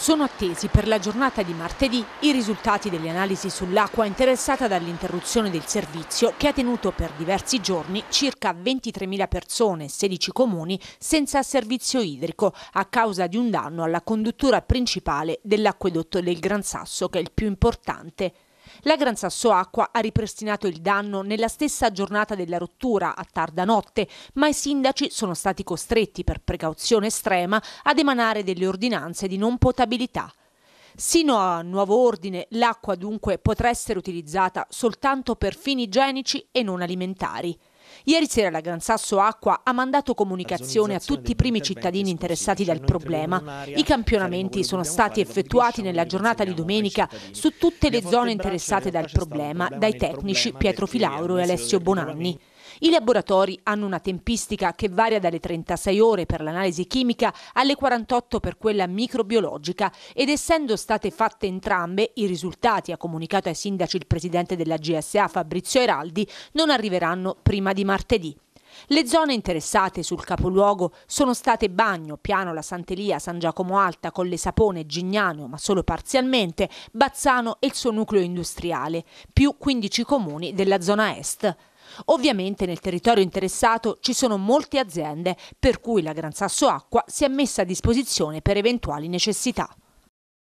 Sono attesi per la giornata di martedì i risultati delle analisi sull'acqua interessata dall'interruzione del servizio che ha tenuto per diversi giorni circa 23.000 persone, 16 comuni, senza servizio idrico a causa di un danno alla conduttura principale dell'acquedotto del Gran Sasso che è il più importante la Gran Sasso Acqua ha ripristinato il danno nella stessa giornata della rottura, a tarda notte, ma i sindaci sono stati costretti, per precauzione estrema, ad emanare delle ordinanze di non potabilità. Sino a nuovo ordine, l'acqua dunque potrà essere utilizzata soltanto per fini igienici e non alimentari. Ieri sera la Gran Sasso Acqua ha mandato comunicazione a tutti i primi cittadini interessati cioè dal problema. I campionamenti sono stati effettuati nella giornata di domenica su tutte le zone interessate dal problema dai tecnici Pietro Filauro e Alessio Bonanni. I laboratori hanno una tempistica che varia dalle 36 ore per l'analisi chimica alle 48 per quella microbiologica ed essendo state fatte entrambe, i risultati, ha comunicato ai sindaci il presidente della GSA Fabrizio Eraldi, non arriveranno prima di martedì. Le zone interessate sul capoluogo sono state Bagno, Piano, La Santelia, San Giacomo Alta, Colle Sapone, Gignano, ma solo parzialmente, Bazzano e il suo nucleo industriale, più 15 comuni della zona est. Ovviamente nel territorio interessato ci sono molte aziende, per cui la Gran Sasso Acqua si è messa a disposizione per eventuali necessità.